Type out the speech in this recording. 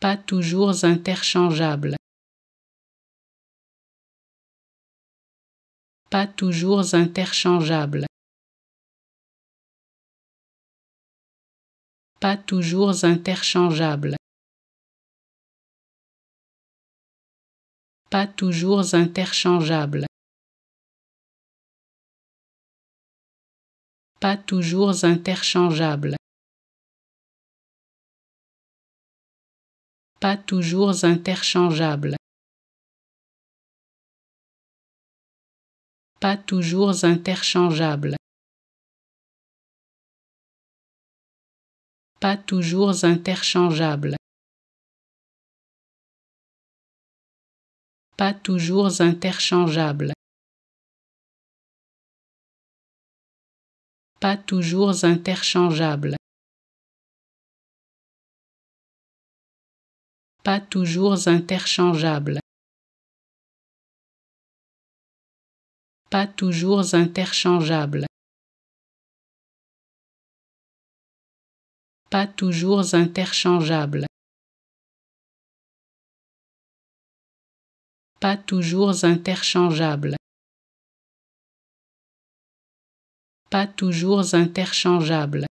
pas toujours interchangeables. Pas toujours interchangeables. Pas toujours interchangeables. Pas toujours interchangeables. Pas toujours interchangeables. pas toujours interchangeables. Pas toujours interchangeables. Pas toujours interchangeables. Pas toujours interchangeables. Pas toujours interchangeable. pas toujours interchangeables. Pas toujours interchangeables. Pas toujours interchangeables. Pas toujours interchangeables. Pas toujours interchangeable.